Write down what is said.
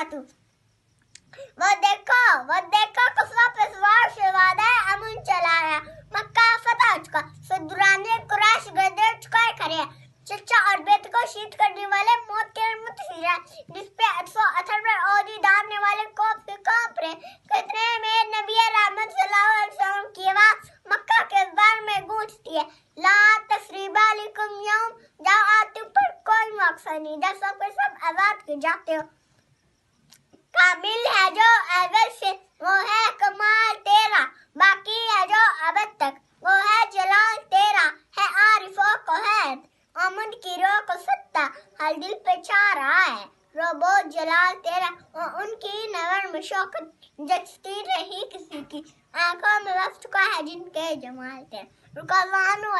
बात वो देखो वो देखो कुसवा पिसवा शिवादा अमन चला रहा मक्का फतह चुका सुदुराने कुराश गदर चुका करे शिक्षा और बेत को शीत करने वाले मौत के मत सीरा जिस पे अथवा अथर पर और डालने वाले को कांप रहे कितने में नबी रहमत सल्लल्लाहु अलैहि वसल्लम की आवाज मक्का के बार में गूंजती है ला तसरीबा अलैकुम यौम जाओ पर कोई मकसद नहीं दस सब आजाद के जाते हो अमन की रो को सत्ता हर दिल पे छा रहा है रोबो जलाल तेरा और उनकी नवर में शौकत जचती रही किसी की आंखों में बस चुका है जिनके जमाल तेरा रुका